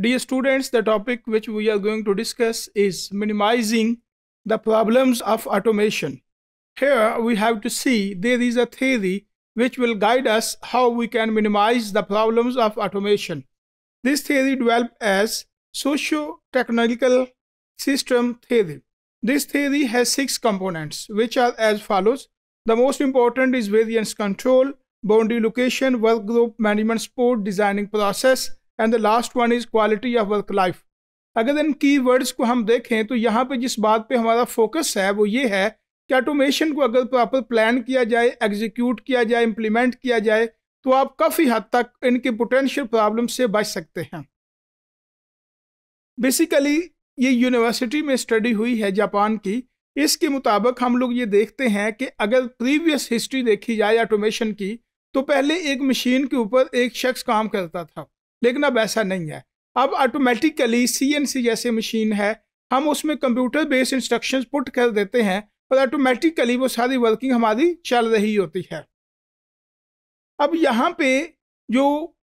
Dear students, the topic which we are going to discuss is minimizing the problems of automation. Here we have to see there is a theory which will guide us how we can minimize the problems of automation. This theory developed as socio-technological system theory. This theory has six components which are as follows. The most important is variance control, boundary location, work group management support, designing process, and the last one is quality of work life अगर इन की words को हम देखें तो यहाँ पे जिस बात पे हमारा फोकस है वो ये है कि ऑटोमेशन को अगर प्रॉपर प्लान किया जाए एग्जीक्यूट किया जाए इम्प्लीमेंट किया जाए तो आप काफ़ी हद तक इनके पोटेंशियल प्रॉब्लम से बच सकते हैं बेसिकली ये यूनिवर्सिटी में स्टडी हुई है जापान की इसके मुताबिक हम लोग ये देखते हैं कि अगर प्रीवियस हिस्ट्री देखी जाए ऑटोमेशन की तो पहले एक मशीन के ऊपर एक शख्स काम करता था लेकिन अब ऐसा नहीं है अब ऑटोमेटिकली सी जैसे मशीन है हम उसमें कंप्यूटर बेस्ड इंस्ट्रक्शंस पुट कर देते हैं और ऑटोमेटिकली वो सारी वर्किंग हमारी चल रही होती है अब यहाँ पे जो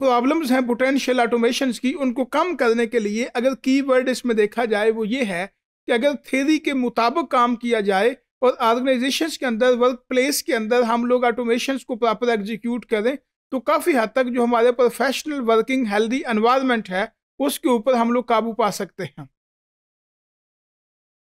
प्रॉब्लम्स हैं पोटेंशियल ऑटोमेशन की उनको कम करने के लिए अगर कीवर्ड इसमें देखा जाए वो ये है कि अगर थेरी के मुताबिक काम किया जाए और ऑर्गेनाइजेशन के अंदर वर्क प्लेस के अंदर हम लोग ऑटोमेशन को प्रॉपर एग्जीक्यूट करें तो काफ़ी हद तक जो हमारे प्रोफेशनल वर्किंग हेल्दी एनवायरनमेंट है उसके ऊपर हम लोग काबू पा सकते हैं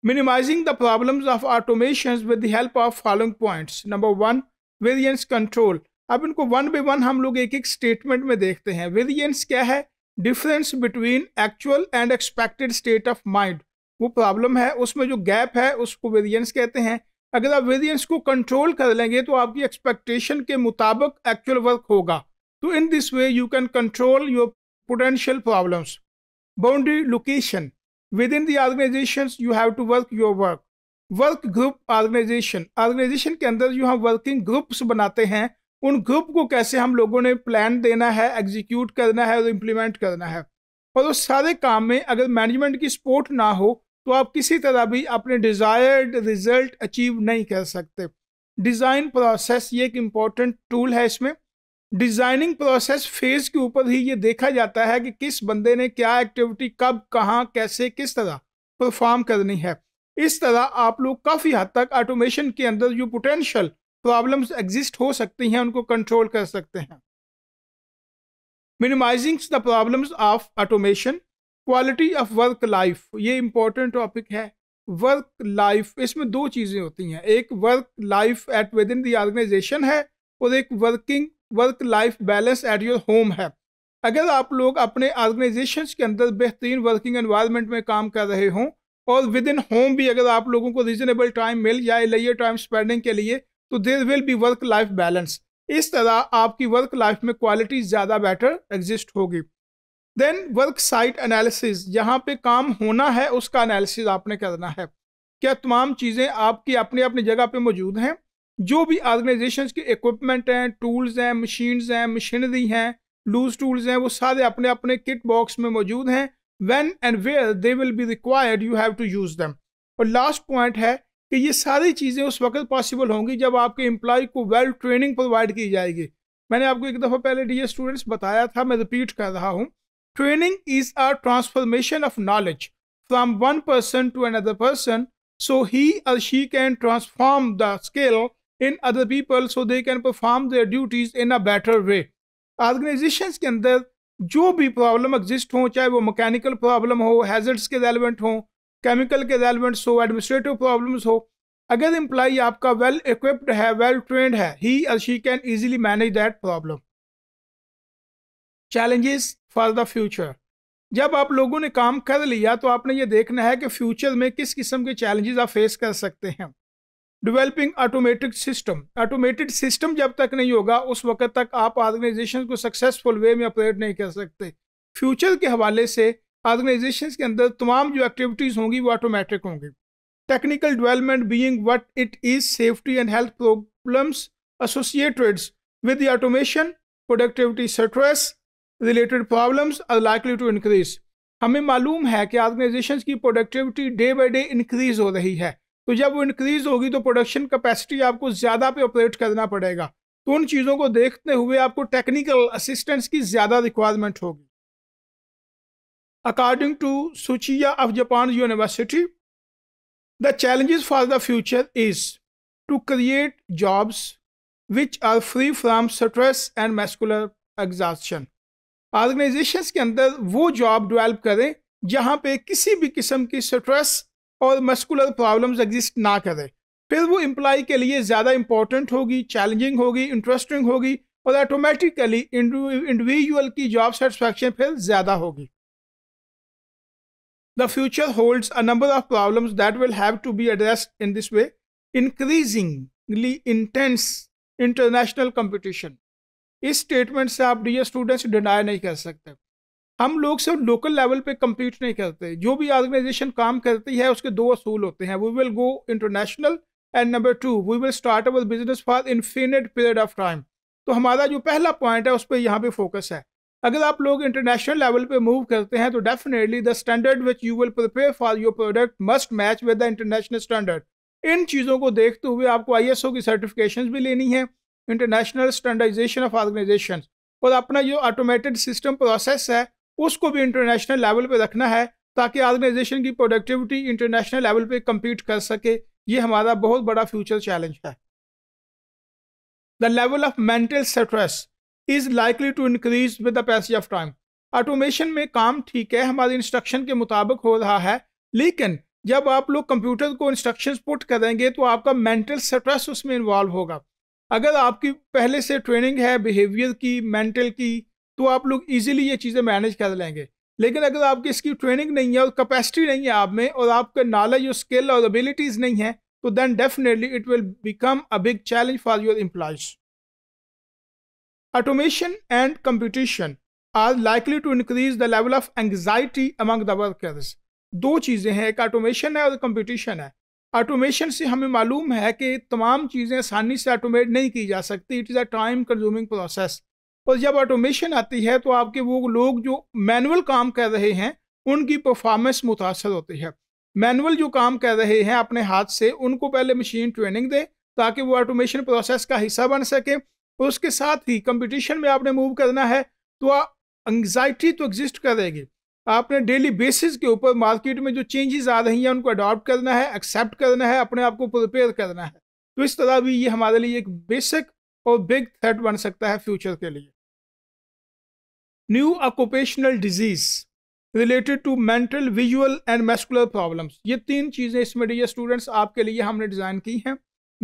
minimising the problems of automation with the help of following points number one variance control अब इनको वन बाई वन हम लोग एक एक स्टेटमेंट में देखते हैं वेरियंस क्या है difference between actual and expected state of mind वो प्रॉब्लम है उसमें जो गैप है उसको वेरियंस कहते हैं अगर आप वेरियंस को कंट्रोल कर लेंगे तो आपकी एक्सपेक्टेशन के मुताबिक एक्चुअल वर्क होगा तो in this way you can control your potential problems boundary location within organizations, you have to work your work work group organisation organisation के अंदर जो हम वर्किंग ग्रुप्स बनाते हैं उन ग्रुप को कैसे हम लोगों ने प्लान देना है एग्जीक्यूट करना है और इम्प्लीमेंट करना है और उस सारे काम में अगर मैनेजमेंट की सपोर्ट ना हो तो आप किसी तरह भी अपने डिज़ायर्ड रिज़ल्ट अचीव नहीं कर सकते डिज़ाइन प्रोसेस ये एक इम्पॉर्टेंट टूल है इसमें डिज़ाइनिंग प्रोसेस फेज़ के ऊपर ही ये देखा जाता है कि किस बंदे ने क्या एक्टिविटी कब कहाँ कैसे किस तरह परफॉर्म करनी है इस तरह आप लोग काफ़ी हद तक ऑटोमेशन के अंदर जो पोटेंशियल प्रॉब्लम्स एग्जिस्ट हो सकती हैं उनको कंट्रोल कर सकते हैं minimising the problems of automation quality of work life ये इंपॉर्टेंट टॉपिक है वर्क लाइफ इसमें दो चीज़ें होती हैं एक work life at within the organisation है और एक working work life balance at your home है अगर आप लोग अपने ऑर्गेनाइजेशन के अंदर बेहतरीन वर्किंग एनवायरनमेंट में काम कर रहे हों और विद इन होम भी अगर आप लोगों को रीजनेबल टाइम मिल जाए लेयर टाइम स्पेंडिंग के लिए तो there will be work life balance इस तरह आपकी वर्क लाइफ में क्वालिटी ज़्यादा बेटर एग्जिस्ट होगी देन वर्क साइट एनालिसिस यहाँ पे काम होना है उसका एनालिसिस आपने करना है क्या तमाम चीज़ें आपकी अपनी अपनी जगह पे मौजूद हैं जो भी ऑर्गेनाइजेशन के इक्विपमेंट हैं टूल्स हैं मशीन्स हैं मशीनरी हैं लूज टूल्स हैं वो सारे अपने अपने किट बॉक्स में मौजूद हैं when and where they will be required you have to use them और लास्ट पॉइंट है कि ये सारी चीज़ें उस वक्त पॉसिबल होंगी जब आपके एम्प्लॉय को वेल ट्रेनिंग प्रोवाइड की जाएगी मैंने आपको एक दफ़ा पहले डी स्टूडेंट्स बताया था मैं रिपीट कर रहा हूँ Training is a transformation of knowledge from one person to another person so he or she can transform the skill in other people so they can perform their duties in a better way. Organizations can there job be problem exist ho chahe wo mechanical problem ho hazards ke relevant ho chemical ke relevant so administrative problems ho again employee aapka well equipped hai well trained hai he or she can easily manage that problem. Challenges for the future जब आप लोगों ने काम कर लिया तो आपने ये देखना है कि फ्यूचर में किस किस्म के चैलेंजेस आप फेस कर सकते हैं developing automatic system automated system जब तक नहीं होगा उस वक्त तक आप ऑर्गेनाइजेशन को सक्सेसफुल वे में ऑपरेट नहीं कर सकते फ्यूचर के हवाले से ऑर्गेनाइजेशन के अंदर तमाम जो एक्टिविटीज़ होंगी वो ऑटोमेटिक होंगी technical development being what it is safety and health problems associated with the automation productivity stress related problems are likely to increase हमें मालूम है कि ऑर्गेनाइजेशन की productivity day by day increase हो रही है तो जब वो इंक्रीज होगी तो प्रोडक्शन कैपेसिटी आपको ज़्यादा पे ऑपरेट करना पड़ेगा तो उन चीज़ों को देखते हुए आपको टेक्निकल असिस्टेंस की ज़्यादा रिक्वायरमेंट होगी अकॉर्डिंग टू सुचिया of Japan university the challenges for the future is to create jobs which are free from stress and muscular exhaustion organisations के अंदर वो जॉब डेवलप करें जहाँ पे किसी भी किस्म की स्ट्रेस और मस्कुलर प्रॉब्लम्स एग्जिस्ट ना करें फिर वो एम्प्लाई के लिए ज़्यादा इंपॉर्टेंट होगी चैलेंजिंग होगी इंटरेस्टिंग होगी और ऑटोमेटिकली इंडिविजुअल की जॉब सेटिस्फेक्शन फिर ज़्यादा होगी the future holds a number of problems that will have to be address in this way increasingly intense international competition इस स्टेटमेंट से आप डी स्टूडेंट्स डिनाई नहीं कर सकते हम लोग सिर्फ लोकल लेवल पे कम्पीट नहीं करते जो भी ऑर्गेनाइजेशन काम करती है उसके दो असूल होते हैं we will go international and number two we will start our business for infinite period of time तो हमारा जो पहला पॉइंट है उस पर यहाँ पे फोकस है अगर आप लोग इंटरनेशनल लेवल पे मूव करते हैं तो definitely the standard which you will prepare for your product must match with the international standard इन चीज़ों को देखते हुए आपको आईएसओ की सर्टिफिकेशन भी लेनी है इंटरनेशनल स्टैंडर्डाइजेशन ऑफ ऑर्गेनाइजेशन और अपना जो ऑटोमेटेड सिस्टम प्रोसेस है उसको भी इंटरनेशनल लेवल पे रखना है ताकि ऑर्गेनाइजेशन की प्रोडक्टिविटी इंटरनेशनल लेवल पे कम्पीट कर सके ये हमारा बहुत बड़ा फ्यूचर चैलेंज है the level of mental stress is likely to increase with the passage of time automation में काम ठीक है हमारे इंस्ट्रक्शन के मुताबिक हो रहा है लेकिन जब आप लोग कंप्यूटर को इंस्ट्रक्शंस पुट करेंगे तो आपका मेंटल स्ट्रेस उसमें इन्वॉल्व होगा अगर आपकी पहले से ट्रेनिंग है बिहेवियर की मेंटल की तो आप लोग इजीली ये चीज़ें मैनेज कर लेंगे लेकिन अगर आपकी इसकी ट्रेनिंग नहीं है और कैपेसिटी नहीं है आप में और आपके नॉलेज और स्किल और एबिलिटीज़ नहीं है तो then definitely it will become a big challenge for your employees automation and competition are likely to increase the level of anxiety among the workers दो चीज़ें हैं एक ऑटोमेशन है और कंपटीशन है ऑटोमेशन से हमें मालूम है कि तमाम चीज़ें आसानी से ऑटोमेट नहीं की जा सकती it is a time consuming process और जब ऑटोमेशन आती है तो आपके वो लोग जो मैनुअल काम कर रहे हैं उनकी परफॉर्मेंस मुतासर होती है मैनुअल जो काम कर रहे हैं अपने हाथ से उनको पहले मशीन ट्रेनिंग दे ताकि वो ऑटोमेशन प्रोसेस का हिस्सा बन सके और उसके साथ ही कंपटीशन में आपने मूव करना है तो एंग्जाइटी तो एग्जिस्ट करेगी आपने डेली बेसिस के ऊपर मार्केट में जो चेंजेस आ रही हैं उनको अडॉप्ट करना है एक्सेप्ट करना है अपने आप को प्रिपेयर करना है तो इस तरह भी ये हमारे लिए एक बेसिक और बिग थ्रेट बन सकता है फ्यूचर के लिए new occupational disease related to mental visual and muscular problems ये तीन चीज़ें इसमें डी स्टूडेंट्स आपके लिए हमने डिज़ाइन की हैं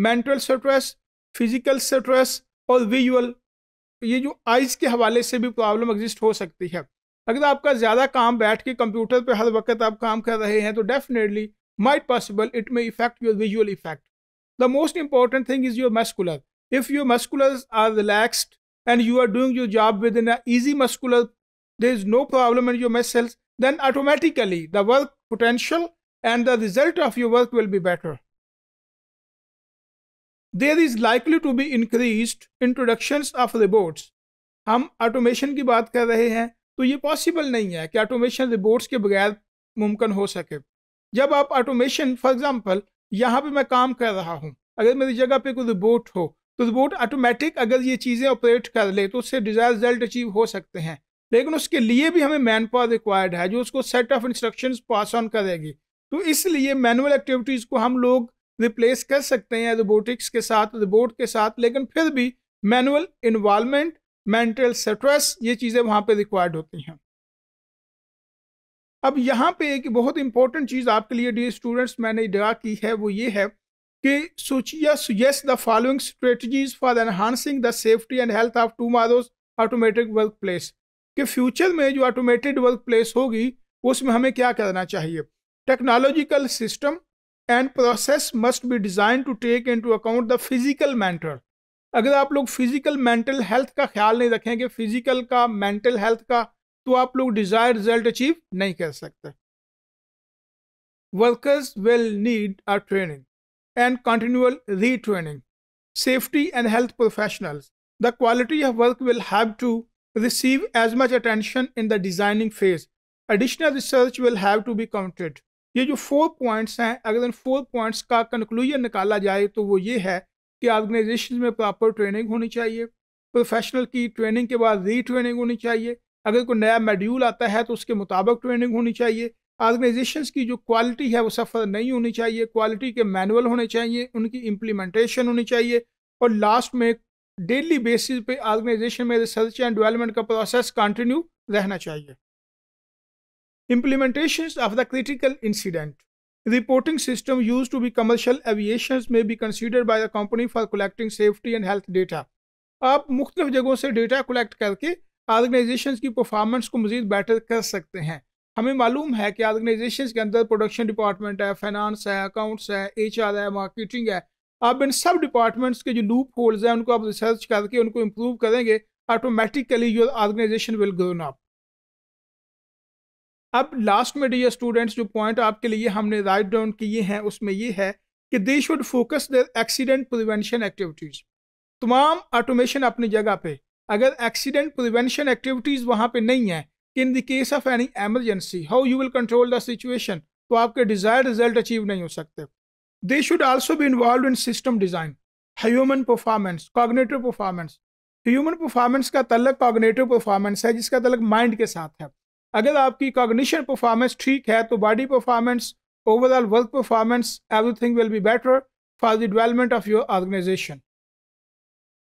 मेंटल स्ट्रेस फिजिकल स्ट्रेस और विजुअल ये जो आइज़ के हवाले से भी प्रॉब्लम एग्जिस्ट हो सकती है अगर आपका ज़्यादा काम बैठ के कंप्यूटर पे हर वक्त आप काम कर रहे हैं तो definitely might possible it may affect your visual effect the most important thing is your muscular if your muscular are relaxed and you are doing your job within easy muscular there is no problem in your muscles then automatically the work potential and the result of your work will be better there is likely to be increase introduction of robots हम automation की बात कर रहे हैं तो ये possible नहीं है कि ऑटोमेशन रिबोट्स के बगैर मुमकिन हो सके जब आप ऑटोमेशन फॉर एग्ज़ाम्पल यहाँ पे मैं काम कर रहा हूँ अगर मेरी जगह पे कोई रिबोट हो तो रिबोट ऑटोमेटिक अगर ये चीज़ें ऑपरेट कर ले तो उससे डिज़ायर रिजल्ट अचीव हो सकते हैं लेकिन उसके लिए भी हमें मैन पावर रिक्वायर्ड है जो उसको set of instruction pass on करेगी तो इसलिए मैनुअल एक्टिविटीज़ को हम लोग रिप्लेस कर सकते हैं रोबोटिक्स के साथ रिबोट के साथ लेकिन फिर भी मैनुअल इन्वालमेंट मेंटल स्ट्रेस ये चीज़ें वहाँ पे रिक्वायर्ड होती हैं अब यहाँ पे एक बहुत इंपॉर्टेंट चीज़ आपके लिए डी स्टूडेंट्स मैंने ड्रा की है वो ये है कि सोचिया suggest the following strategies for enhancing the safety and health of tomorrow's automatic work place कि फ्यूचर में जो ऑटोमेटेड वर्क प्लेस होगी उसमें हमें क्या करना चाहिए technological system and process must be design to take into account the physical mental अगर आप लोग फिजिकल मेंटल हेल्थ का ख्याल नहीं रखेंगे फिजिकल का मेंटल हेल्थ का तो आप लोग डिजायर रिजल्ट अचीव नहीं कर सकते workers will need a training and continual retraining safety and health professionals the quality of work will have to receive as much attention in the designing phase additional research will have to be counted ये जो four points हैं अगर इन four points का conclusion निकाला जाए तो वो ये है कि ऑर्गेनाइजेशन में प्रॉपर ट्रेनिंग होनी चाहिए प्रोफेशनल की ट्रेनिंग के बाद री ट्रेनिंग होनी चाहिए अगर कोई नया मेड्यूल आता है तो उसके मुताबिक ट्रेनिंग होनी चाहिए ऑर्गेनाइजेशन की जो क्वालिटी है वो सफ़र नहीं होनी चाहिए क्वालिटी के मैनुअल होने चाहिए उनकी इम्प्लीमेंटेशन होनी चाहिए और लास्ट में डेली बेसिस पे ऑर्गेनाइजेशन में रिसर्च एंड डेवलपमेंट का प्रोसेस कंटिन्यू रहना चाहिए implementation of the critical incident reporting system use to be commercial aviations में be consider by the company for collecting safety and health data आप मुख्तफ जगहों से डेटा कलेक्ट करके ऑर्गेनाइजेशन की परफॉर्मेंस को मजीद बेटर कर सकते हैं हमें मालूम है कि आर्गनाइजेशन के अंदर प्रोडक्शन डिपार्टमेंट है फाइनानस है अकाउंट्स है एच आर है मार्केटिंग है आप इन सब डिपार्टमेंट्स के जो लूप होल्स हैं उनको आप रिसर्च करके उनको इम्प्रूव करेंगे automatically your organisation will grown up अब लास्ट में डियर स्टूडेंट्स जो पॉइंट आपके लिए हमने राइट डाउन किए हैं उसमें ये है कि they should focus the accident prevention activities तमाम ऑटोमेशन अपनी जगह पे अगर एक्सीडेंट प्रिवेंशन एक्टिविटीज़ वहाँ पे नहीं है in the case of any emergency how you will control the situation तो आपके डिजायर रिजल्ट अचीव नहीं हो सकते they should also be involve in system design human performance cognitive performance human performance का तलक कॉग्नेटिव परफॉर्मेंस है जिसका तलक माइंड के साथ है अगर आपकी कॉग्निशन परफॉर्मेंस ठीक है तो body performance overall work performance everything will be better for the development of your organisation